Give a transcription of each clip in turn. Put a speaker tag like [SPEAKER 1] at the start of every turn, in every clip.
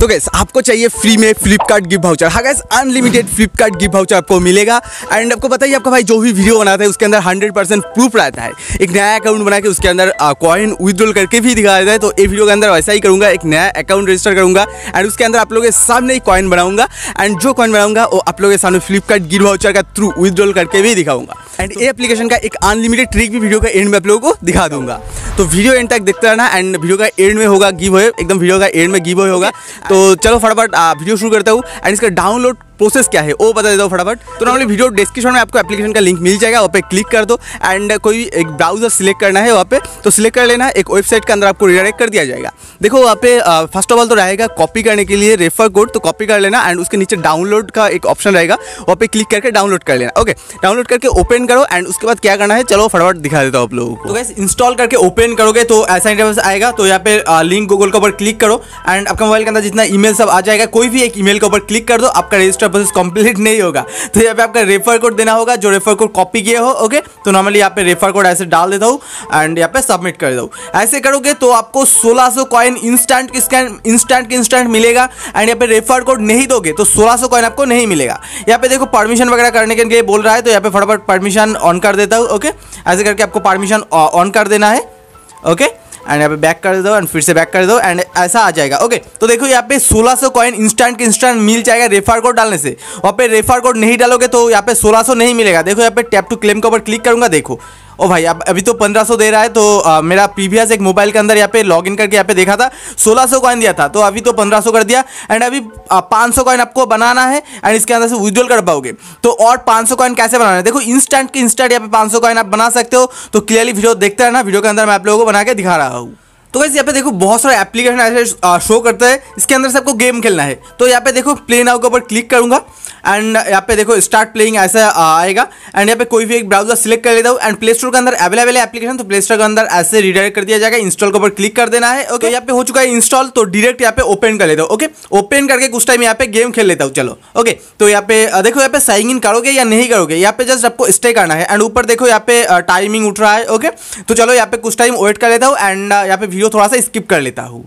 [SPEAKER 1] तो गैस आपको चाहिए फ्री में फ्लिपकार्ट गिफ्ट भाउचर हाँ guys unlimited Flipkart gift voucher आपको मिलेगा एंड आपको बताइए आपका भाई जो भी वीडियो बनाता है उसके अंदर हंड्रेड परसेंट प्रूफ रहता है एक नया अकाउंट बना के उसके अंदर कॉइन विद्रॉल करके भी दिखा देता है तो ये वीडियो के अंदर वैसा ही करूँगा एक नया अकाउंट रजिस्टर करूँगा एंड उसके अंदर आप लोगों के सामने ही कॉइन बनाऊंगा एंड जो कॉइन बनाऊंगा वो आप लोगों के सामने फ्लिपकार्ट गिफ्ट भाउचर का थ्रू विद्रॉल करके भी दिखाऊंगा एंड ये एप्लीकेशन का एक अनलिमिटेड ट्रिक भी वीडियो का एंड में आप लोगों को दिखा दूंगा तो वीडियो एंड तक देखते रहना एंड वीडियो का एंड में होगा गिव हो एकदम वीडियो का एंड में गिव होगा तो चलो फटाफट वीडियो शुरू करता हूँ एंड इसका डाउनलोड प्रोसेस क्या है वो बता देता हूँ फटाफट तो नॉर्मली वीडियो डिस्क्रिप्शन में आपको एप्लीकेशन का लिंक मिल जाएगा वहाँ पे क्लिक कर दो एंड कोई एक ब्राउजर सिलेक्ट करना है वहाँ पे तो सिलेक्ट कर लेना एक वेबसाइट के अंदर आपको रिडायरेक्ट कर दिया जाएगा देखो वहाँ पे फर्स्ट ऑफ ऑल तो रहेगा कॉपी करने के लिए रेफर कोड तो कॉपी कर लेना एंड उसके नीचे डाउनलोड का एक ऑप्शन रहेगा वहाँ पे क्लिक करके डाउनलोड कर लेना ओके डाउनलोड करके ओपन करो एंड उसके बाद क्या करना है चलो फटाफट दिखा देता हूँ आप लोगों को वैसे तो इंस्टॉल करके ओपन करोगे तो ऐसा इंटरफेस आएगा तो यहाँ पे लिंक गूगल के ऊपर क्लिक करो एंड आपका मोबाइल के अंदर जितना ई सब आ जाएगा कोई भी एक ई के ऊपर क्लिक कर दो आपका रजिस्टर एक्स्ट्रा प्रोसेस कंप्लीट नहीं होगा तो यहाँ पे आपका रेफर कोड देना होगा जो रेफर कोड कॉपी किया हो ओके तो नॉर्मली यहाँ पे रेफर कोड ऐसे डाल देता हूँ एंड यहाँ पे सबमिट कर दो ऐसे करोगे तो आपको सोलह सौ coin instant scan instant instant मिलेगा एंड यहाँ पे रेफर कोड नहीं दोगे तो सोलह सौ कॉइन आपको नहीं मिलेगा यहाँ पे देखो परमिशन वगैरह करने के लिए बोल रहा है तो यहाँ पे फटाफट परमिशन ऑन कर देता हूँ ओके ऐसे करके आपको परमिशन ऑन uh, कर देना है ओके okay? एंड यहाँ पे बैक कर दो एंड फिर से बैक कर दो एंड ऐसा आ जाएगा ओके तो देखो यहाँ पे 1600 सौ कॉइन इंस्टेंट इंस्टेंट मिल जाएगा रेफर कोड डालने से वहाँ पे रेफर कोड नहीं डालोगे तो यहाँ पे 1600 नहीं मिलेगा देखो यहाँ पे टैप टू क्लेम के ऊपर क्लिक करूंगा देखो ओ भाई अब अभी तो 1500 दे रहा है तो आ, मेरा प्रीवियस एक मोबाइल के अंदर यहाँ पे लॉग इन करके यहाँ पे देखा था 1600 सौ कॉइन दिया था तो अभी तो 1500 कर दिया एंड अभी पाँच सौ कॉइन आपको बनाना है एंड इसके अंदर से विद्रोल कर पाओगे तो और पाँच सौ कॉइन कैसे बनाना है देखो इंस्टेंट के इंस्टेंट यहाँ पे पाँच सौ कॉइन आप बना सकते हो तो क्लियरली वीडियो देखते रहना वीडियो के अंदर मैं आप लोगों को बना के दिखा रहा हूँ तो वैसे यहाँ पे देखो बहुत सारे एप्लीकेशन ऐसे शो करता है इसके अंदर से आपको गेम खेलना है तो यहाँ पे देखो प्ले नाउ के ऊपर क्लिक करूंगा एंड uh, यहाँ पे देखो स्टार्ट प्लेइंग ऐसा uh, आएगा एंड यहाँ पे कोई भी एक ब्राउजर सिलेक्ट कर लेता हूँ एंड प्ले स्टोर के अंदर अवेलेबल है एप्लीकेशन तो प्ले स्टोर के अंदर ऐसे रिडायरेक्ट कर दिया जाएगा इंस्टॉल के ऊपर क्लिक कर देना है ओके तो यहाँ पे हो चुका है इंस्टॉल तो डायरेक्ट यहाँ पे ओपन कर लेता हूँ ओके ओपन करके कुछ टाइम यहाँ पे गेम खेल लेता हूँ चलो ओके तो यहाँ पे uh, देखो यहाँ पे साइन इन करोगे या नहीं करोगे यहाँ पे जस्ट आपको स्टे करना है एंड ऊपर देखो यहाँ पे टाइमिंग उठ रहा है ओके तो चलो यहाँ पे कुछ टाइम वेट कर लेता हूँ एंड यहाँ पे वीडियो थोड़ा सा स्किप कर लेता हूँ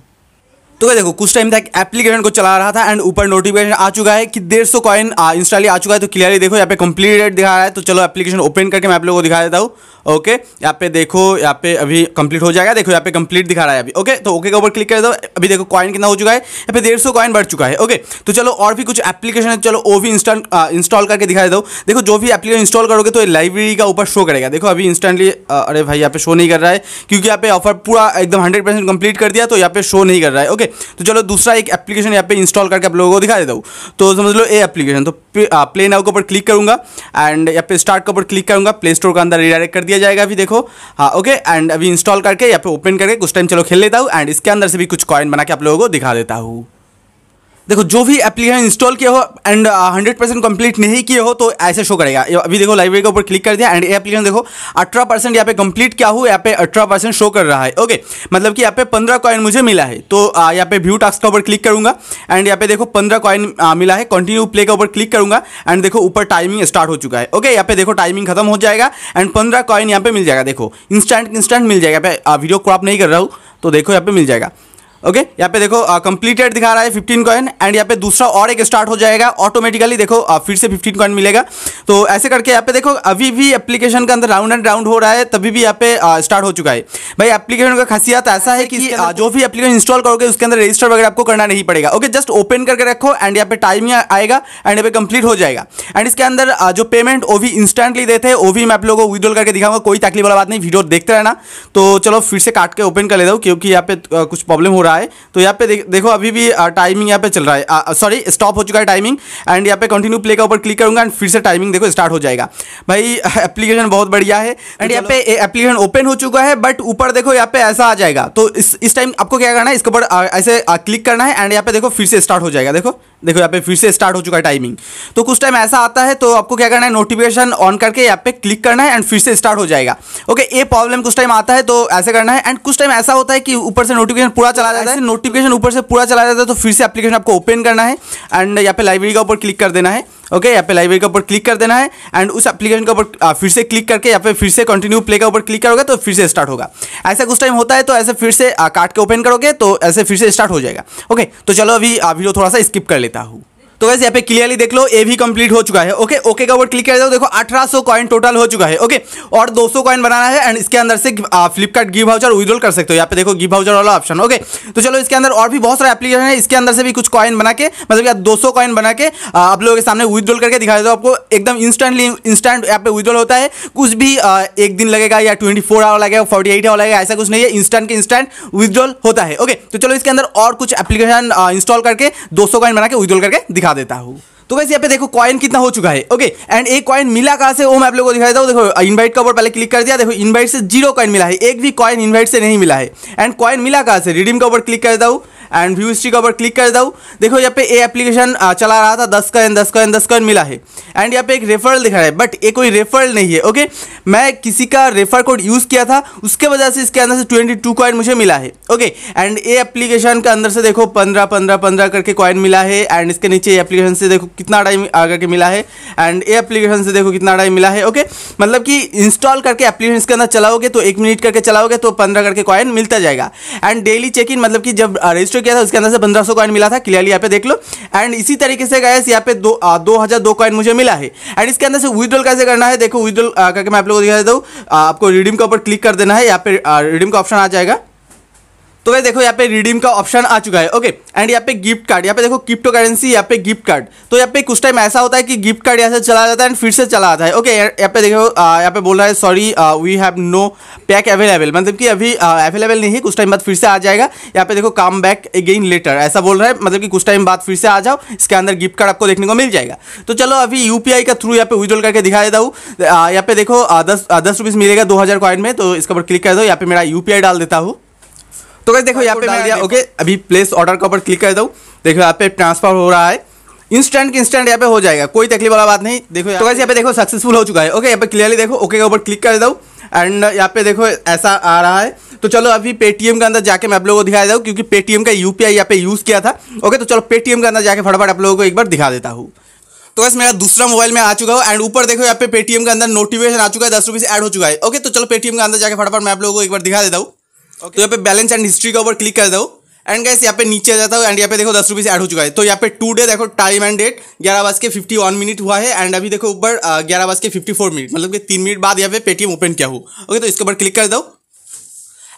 [SPEAKER 1] तो क्या देखो कुछ टाइम तक एप्लीकेशन को चला रहा था एंड ऊपर नोटिफिकेशन आ चुका है कि डेढ़ सौ कॉइन इंस्टॉली आ चुका है तो क्लियरली देखो यहाँ पे कंप्लीट दिखा रहा है तो चलो एप्लीकेशन ओपन करके मैं आप लोगों को दिखा देता हूँ ओके यहाँ पे देखो यहाँ पे अभी कंप्लीट हो जाएगा देखो यहाँ पे कंप्लीट दिखा रहा है अभी ओके तो ओके के ऊपर क्लिक कर दो अभी देखो कॉइन कितना हो चुका है यहाँ पे डेढ़ सौ कॉइन बढ़ चुका है ओके तो चलो और भी कुछ एप्लीकेशन है चलो वो भी इंस्टॉल इंस्टॉल करके दिखा देता हूँ देखो जो भी एप्लीकेशन इंस्टॉल करोगे तो लाइब्रेरी का ऊपर शो करेगा देखो अभी इंस्टेंटली अरे भाई यहाँ पे शो नहीं कर रहा है क्योंकि यहाँ पे ऑफर पूरा एकदम हंड्रेड कंप्लीट कर दिया तो यहाँ पे शो नहीं कर रहा है ओके तो चलो दूसरा एक एप्लीकेशन यहाँ पे इंस्टॉल करके आप लोगों को दिखा देता हूँ तो समझ लो ए एप्लीकेशन तो प्ले नाउ के ऊपर क्लिक करूंगा एंड यहाँ पे स्टार्ट के ऊपर क्लिक करूंगा प्ले स्टोर का अंदर रिडायरेक्ट कर दिया जाएगा अभी देखो हाँ ओके एंड अभी इंस्टॉल करके यहाँ पे ओपन करके कुछ टाइम चलो खेल लेता हूँ एंड इसके अंदर से भी कुछ कॉइन बना के आप लोगों को दिखा देता हूँ देखो जो भी एप्लीकेशन इंस्टॉल किया हो एंड हंड्रेड परसेंट कंप्लीट नहीं किया हो तो ऐसे शो करेगा अभी देखो लाइब्रेरी के ऊपर क्लिक कर दिया एंड ये एप्लीकेशन देखो अठारह परसेंट यहाँ पे कंप्लीट क्या हुआ यहाँ पे अठारह परसेंट शो कर रहा है ओके मतलब कि यहाँ पे पंद्रह कॉइन मुझे मिला है तो uh, यहाँ पे व्यू टास्क के ऊपर क्लिक करूंगा एंड यहाँ पे देखो पंद्रह कॉइन uh, मिला है कंटिन्यू प्ले के ऊपर क्लिक करूंगा एंड देखो ऊपर टाइमिंग स्टार्ट हो चुका है ओके यहाँ पे देखो टाइमिंग खत्म हो जाएगा एंड पंद्रह कॉइन यहाँ पे मिल जाएगा देखो इंस्टेंट इंस्टेंट मिल जाएगा यहाँ पे वीडियो uh, क्रॉप नहीं कर रहा हूँ तो देखो यहाँ पे मिल जाएगा ओके okay? यहाँ पे देखो कंप्लीटेड uh, दिखा रहा है 15 कॉइन एंड यहाँ पे दूसरा और एक स्टार्ट हो जाएगा ऑटोमेटिकली देखो आ, uh, फिर से 15 कॉइन मिलेगा तो ऐसे करके यहाँ पे देखो अभी भी एप्लीकेशन के अंदर राउंड एंड राउंड हो रहा है तभी भी यहाँ पे स्टार्ट uh, हो चुका है भाई एप्लीकेशन का खासियत ऐसा है कि आ, जो भी एप्लीकेशन इंस्टॉल करोगे उसके अंदर रजिस्टर वगैरह आपको करना नहीं पड़ेगा ओके जस्ट ओपन करके रखो एंड यहाँ पे टाइम आएगा एंड यहाँ पे कंप्लीट हो जाएगा एंड इसके अंदर जो पेमेंट वो भी इंस्टेंटली देते हैं वो भी मैं आप लोगों को विड्रॉल करके दिखाऊंगा कोई तकलीफ वाला बात नहीं वीडियो देखते रहना तो चलो फिर से काट के ओपन कर लेता हूँ क्योंकि यहाँ पे कुछ प्रॉब्लम हो रहा है रहा है तो यहाँ पे दे, देखो अभी भी टाइमिंग यहाँ पे चल रहा है सॉरी स्टॉप हो चुका है टाइमिंग एंड यहाँ पे कंटिन्यू प्ले का ऊपर क्लिक करूंगा एंड फिर से टाइमिंग देखो स्टार्ट हो जाएगा भाई एप्लीकेशन बहुत बढ़िया है एंड तो यहाँ पे एप्लीकेशन ओपन हो चुका है बट ऊपर देखो यहाँ पे ऐसा आ जाएगा तो इस टाइम आपको क्या करना है इसके ऊपर ऐसे क्लिक करना है एंड यहाँ पे देखो फिर से स्टार्ट हो जाएगा देखो देखो यहाँ पे फिर से स्टार्ट हो चुका है टाइमिंग तो कुछ टाइम ऐसा आता है तो आपको क्या करना है नोटिफिकेशन ऑन करके यहाँ पे क्लिक करना है एंड फिर से स्टार्ट हो जाएगा ओके ये प्रॉब्लम कुछ टाइम आता है तो ऐसे करना है एंड कुछ टाइम ऐसा होता है कि ऊपर से नोटिफिकेशन पूरा चला जाता है नोटिफिकेशन ऊपर से पूरा चला जाता है तो फिर से एप्लीकेशन आपको ओपन करना है एंड यहाँ पे लाइब्रेरी का ऊपर क्लिक कर देना है ओके यहाँ पे लाइब्रेरी के ऊपर क्लिक कर देना है एंड उस एप्लीकेशन के ऊपर फिर से क्लिक करके या फिर फिर से कंटिन्यू प्ले के ऊपर क्लिक करोगे तो फिर से स्टार्ट होगा ऐसा कुछ टाइम होता है तो ऐसे फिर से कार्ड के ओपन करोगे तो ऐसे फिर से स्टार्ट हो जाएगा ओके तो चलो अभी वीडियो थोड़ा सा स्किप कर लेता हूँ तो वैसे यहाँ पे क्लियरली देख लो ए भी कंप्लीट हो चुका है ओके ओके का वर्ड क्लिक कर दो देखो अठारह सौ कॉइन टोटल हो चुका है ओके और दो सौ कॉइन बनाना है एंड इसके अंदर से फ्लिपकार्ट गिव हाउचर विद्रोल कर सकते हो यहाँ पे देखो गिव हाउचर वाला ऑप्शन ओके तो चलो इसके अंदर और भी बहुत सारे एप्लीकेशन है इसके अंदर से भी कुछ कॉइन बना के मतलब यार दो सौ कॉइन बना के आप लोगों के सामने विद्रोल करके दिखा देता हूँ आपको एकदम इंस्टेंटली इंस्टेंट यहाँ पे विद्रोल होता है कुछ भी एक दिन लगेगा या ट्वेंटी फोर आवर लगेगा फोर्टी एट आवर लगेगा ऐसा कुछ नहीं है इंस्टेंट के इंस्टेंट विद्रोल होता है ओके तो चलो इसके अंदर और कुछ एप्लीकेशन इंस्टॉल करके दो सौ कॉइन बना के विद्रोल करके दिखा दिखा देता हूँ तो वैसे यहाँ पे देखो कॉइन कितना हो चुका है ओके एंड एक कॉइन मिला कहा से वो मैं आप लोगों को दिखा देता हूँ देखो इनवाइट uh, का ऊपर पहले क्लिक कर दिया देखो इनवाइट से जीरो कॉइन मिला है एक भी कॉइन इनवाइट से नहीं मिला है एंड कॉइन मिला कहा से रिडीम का ऊपर क्लिक कर देता हूँ एंड व्यू हिस्ट्री का ऊपर क्लिक कर दाऊँ देखो यहाँ पे ये एप्लीकेशन चला रहा था दस कॉइन दस कॉइन दस कॉइन मिला है एंड यहाँ पे एक रेफरल दिखा रहा है बट ये कोई रेफरल नहीं है ओके मैं किसी का रेफर कोड यूज़ किया था उसके वजह से इसके अंदर से ट्वेंटी टू कॉइन मुझे मिला है ओके एंड ये एप्लीकेशन के अंदर से देखो पंद्रह पंद्रह पंद्रह करके कॉइन मिला है एंड इसके नीचे एप्लीकेशन से देखो कितना टाइम आकर के मिला है एंड ये एप्लीकेशन से देखो कितना टाइम मिला है ओके मतलब कि इंस्टॉल करके एप्लीकेशन के अंदर चलाओगे तो एक मिनट करके चलाओगे तो पंद्रह करके कॉइन मिलता जाएगा एंड डेली चेक इन मतलब कि जब रजिस्टर रेशियो किया था उसके अंदर से पंद्रह सौ कॉइन मिला था क्लियरली यहाँ पे देख लो एंड इसी तरीके से गए यहाँ पे दो आ, दो हज़ार दो कॉइन मुझे मिला है एंड इसके अंदर से विड्रॉल कैसे करना है देखो विड्रॉल करके मैं आप लोगों को दिखा देता हूँ आपको रिडीम के ऊपर क्लिक कर देना है यहाँ पे रिडीम का ऑप्शन आ जाएगा तो भाई देखो यहाँ पे रिडीम का ऑप्शन आ चुका है ओके एंड यहाँ पे गिफ्ट कार्ड यहाँ पे देखो क्रिप्टो करेंसी यहाँ पे गिफ्ट कार्ड तो यहाँ पे कुछ टाइम ऐसा होता है कि गिफ्ट कार्ड यहाँ से चला जाता है एंड फिर से चला आता है ओके यहाँ पे देखो यहाँ पे बोल रहा है sorry we have no pack available मतलब कि अभी अवेलेबल नहीं है कुछ टाइम बाद फिर से आ जाएगा यहाँ पे देखो काम बैक अगेन लेटर ऐसा बोल रहा है मतलब कि कुछ टाइम बाद फिर से आ जाओ इसके अंदर गिफ्ट कार्ड आपको देखने को मिल जाएगा तो चलो अभी यू का थ्रू यहाँ पे विजोल करके दिखा देता हूँ यहाँ पे देखो दस दस मिलेगा दो हज़ार में तो इसके ऊपर क्लिक कर दो यहाँ पे मेरा यू डाल देता हूँ तो कैसे देखो यहाँ पे मैं दिया ओके अभी प्लेस ऑर्डर के ऊपर क्लिक कर दो देखो यहाँ पे ट्रांसफर हो रहा है इंस्टेंट इंस्टेंट यहाँ पे हो जाएगा कोई तकलीफ वाला बात नहीं देखो तो कैसे यहाँ पे देखो सक्सेसफुल हो चुका है ओके यहाँ पे क्लियरली देखो ओके के ऊपर क्लिक कर दो एंड यहाँ पे देखो ऐसा आ रहा है तो चलो अभी पेटीएम के अंदर जाके मैं आप लोगों को दिखा देता हूँ क्योंकि पेटीएम का यू यहाँ पे यूज़ किया था ओके तो चलो पेटीएम के अंदर जाके फटाफट आप लोगों को एक बार दिखा देता हूँ तो बस मेरा दूसरा मोबाइल में आ चुका हूँ एंड ऊपर देखो यहाँ पे पेटीएम के अंदर नोटिफिकेशन आ चुका है दस रुपये से एड हो चुका है ओके तो चलो पेटीएम के अंदर जाके फटाफट मैं आप लोगों को एक बार दिखा देता हूँ okay. तो यहाँ पे बैलेंस एंड हिस्ट्री का ऊपर क्लिक कर दो एंड गैस यहाँ पे नीचे आ जाता हूँ एंड यहाँ पे देखो दस रुपीज़ एड हो चुका है तो यहाँ पे टू डे देखो टाइम एंड डेट ग्यारह बज के फिफ्टी वन मिनट हुआ है एंड अभी देखो ऊपर ग्यारह बज के फिफ्टी फोर मिनट मतलब कि तीन मिनट बाद यहाँ पे पेटीएम ओपन किया हो ओके तो इसके ऊपर क्लिक कर दो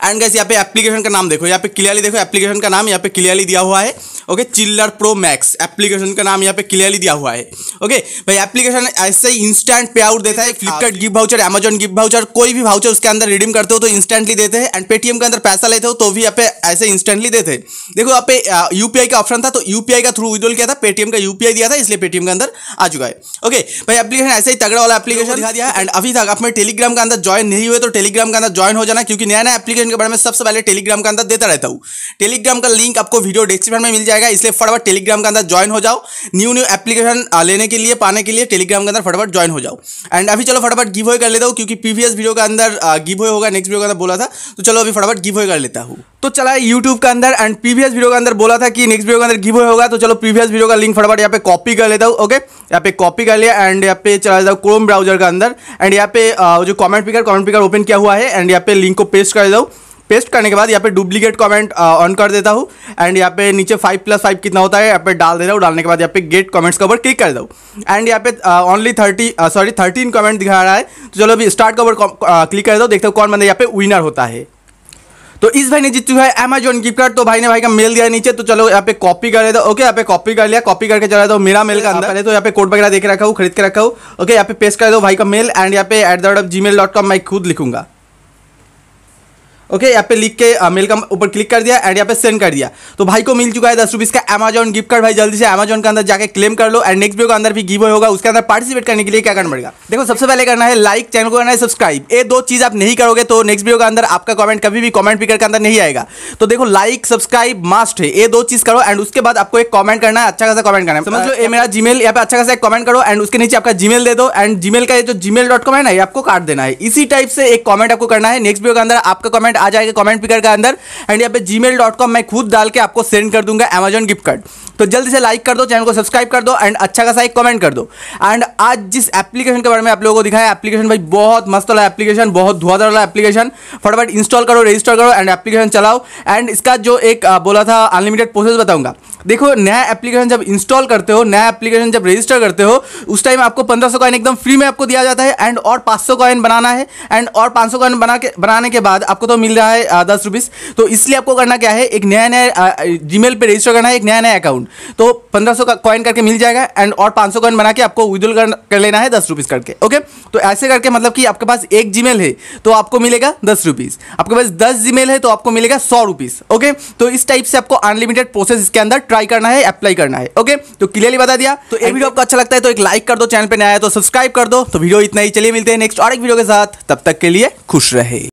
[SPEAKER 1] एंड गैस यहाँ पे एप्लीकेशन का नाम देखो यहाँ पे क्लियरली देखो एप्लीकेशन का नाम यहाँ पे क्लियरली दिया हुआ है ओके चिल्लर प्रो मैक्स एप्लीकेशन का नाम यहाँ पे क्लियरली दिया हुआ है ओके भाई एप्लीकेशन ऐसे ही इंस्टेंट पे आउट देता है Flipkart gift voucher Amazon gift voucher कोई भी भाउचर उसके अंदर रिडीम करते हो तो इंस्टेंटली देते हैं एंड पेटीएम के अंदर पैसा लेते हो तो भी यहाँ पे ऐसे इंस्टेंटली देते हैं देखो यहाँ पे यूपीआई का ऑप्शन था तो यूपीआई का थ्रू विड्रोल किया था पेटीएम का यूपीआई दिया था इसलिए पेटीएम के अंदर आ चुका है ओके भाई एप्लीकेशन ऐसे ही तगड़ा वाला एप्लीकेशन दिखा दिया एंड अभी तक अपने टेलीग्राम के अंदर ज्वाइन नहीं हुए तो टेलीग्राम के अंदर ज्वाइन हो जाना क्योंकि नया नया एप्लीकेशन के बारे में सबसे पहले टेलीग्राम के अंदर देता रहता हूँ टेलीग्राम का लिंक आपको वीडियो डिस्क्रिप्शन में मिल जाएगा इसलिए फटाफट टेलीग्राम के अंदर ज्वाइन हो जाओ न्यू न्यू एप्लीकेशन लेने के लिए पाने के लिए टेलीग्राम के अंदर फटाफट ज्वाइन हो जाओ एंड अभी चलो फटाफट गिव हो कर लेता हूँ क्योंकि प्रीवियस वीडियो के अंदर गिव हो होगा नेक्स्ट वीडियो के अंदर बोला था तो चलो अभी फटाफट गिव हो कर लेता हूँ तो चला यूट्यूब के अंदर एंड प्रीवियस वीडियो के अंदर बोला था कि नेक्स्ट वीडियो के अंदर गिव होए होगा तो चलो प्रीवियस वीडियो का लिंक फटाफट यहाँ पे कॉपी कर लेता हूँ ओके यहाँ पे कॉपी कर लिया एंड यहाँ पे चला जाता हूँ क्रोम ब्राउजर के अंदर एंड यहाँ पे जो comment picker comment picker open किया हुआ है एंड यहाँ पे लिंक को पेस्ट कर देता हूँ पेस्ट करने के बाद यहाँ पे डुप्लीकेट कमेंट ऑन कर देता हूँ एंड यहाँ पे नीचे फाइव प्लस फाइव कितना होता है यहाँ पे डाल देता हूँ डालने के बाद यहाँ पे गेट कमेंट्स के ऊपर क्लिक कर दो एंड यहाँ पे only thirty sorry thirteen comment दिखा रहा है तो चलो अभी स्टार्ट के ऊपर क्लिक कर दो देखते हो कौन बंदा यहाँ पे विनर होता है तो इस भाई ने जीत चुका है अमेजोन गिफ्ट कार्ड तो भाई ने भाई का मेल दिया नीचे तो चलो यहाँ पे कॉपी कर लेता ओके यहाँ पे कॉपी कर लिया कॉपी करके चला दो मेरा मेल का अंदर पहले तो यहाँ पे कोड वगैरह देख रखा हूँ खरीद के रखा हूँ ओके यहाँ पे पेस्ट कर दो भाई का मेल एंड यहाँ पे at the rate of Gmail dot com मैं खुद लिखूंगा ओके यहाँ पे लिख के मेल का ऊपर क्लिक कर दिया एंड यहाँ पे सेंड कर दिया तो भाई को मिल चुका है दस रुपीज़ का अमेजॉन गिफ्ट कार्ड भाई जल्दी से अमेजॉन के अंदर जाकर क्लेम कर लो एंड नेक्स्ट वीडियो के अंदर भी गिव होगा उसके अंदर पार्टिसिपेट करने के लिए क्या करना पड़ेगा देखो सबसे पहले करना है लाइक चैनल को करना है सब्सक्राइब ये दो चीज़ आप नहीं करोगे तो नेक्स्ट वीडियो के अंदर आपका कमेंट कभी भी कॉमेंट पिकर के अंदर नहीं आएगा तो देखो लाइक सब्सक्राइब मास्ट है ये दो चीज़ करो एंड उसके बाद आपको एक कॉमेंट करना है अच्छा खासा कॉमेंट करना है समझ लो ये मेरा जी यहाँ पे अच्छा खासा एक करो एंड उसके नीचे आपका जी दे दो एंड जी का ये जो जी है ना ये आपको काट देना है इसी टाइप से एक कॉमेंट आपको करना है नेक्स्ट वीडियो के अंदर आपका कॉमेंट आ जाएगा कमेंट पिकर के अंदर एंड यहाँ पे जी मैं खुद डाल के आपको सेंड कर दूंगा अमेजन गिफ्ट कार्ड तो जल्दी से लाइक कर दो चैनल को सब्सक्राइब कर दो एंड अच्छा खासा एक कमेंट कर दो एंड आज जिस एप्लीकेशन के बारे में आप लोगों को दिखाया एप्लीकेशन भाई बहुत मस्त वाला एप्लीकेशन बहुत धुआधार वाला एप्लीकेशन फटाफट इंस्टॉल करो रजिस्टर करो एंड एप्लीकेशन चलाओ एंड इसका जो एक बोला था अनलिमिटेड प्रोसेस बताऊंगा देखो नया एप्लीकेशन जब इंस्टॉल करते हो नया एप्लीकेशन जब रजिस्टर करते हो उस टाइम आपको पंद्रह सौ कॉइन एकदम फ्री में आपको दिया जाता है एंड और पाँच सौ कॉइन बनाना है एंड और पाँच सौ कॉइन बना के बनाने के बाद आपको तो मिल रहा है दस रुपीज़ तो इसलिए आपको करना क्या है एक नया नया जी मेल पर रजिस्टर करना है एक नया नया अकाउंट तो पंद्रह सौ कॉइन करके मिल जाएगा एंड और पाँच सौ कॉइन बना के आपको विदुल कर लेना है दस रुपीज़ करके ओके तो ऐसे करके मतलब कि आपके पास एक जी है तो आपको मिलेगा दस रुपीज़ आपके पास दस जी है तो आपको मिलेगा सौ रुपीज़ ओके तो इस टाइप से आपको अनलिमिटेड प्रोसेस इसके अंदर ट्राई करना है अप्लाई करना है ओके तो क्लियरली बता दिया तो ये वीडियो आपको अच्छा लगता है तो एक लाइक कर दो चैनल पर नया है तो सब्सक्राइब कर दो तो वीडियो इतना ही चलिए मिलते हैं नेक्स्ट और एक वीडियो के साथ तब तक के लिए खुश रहे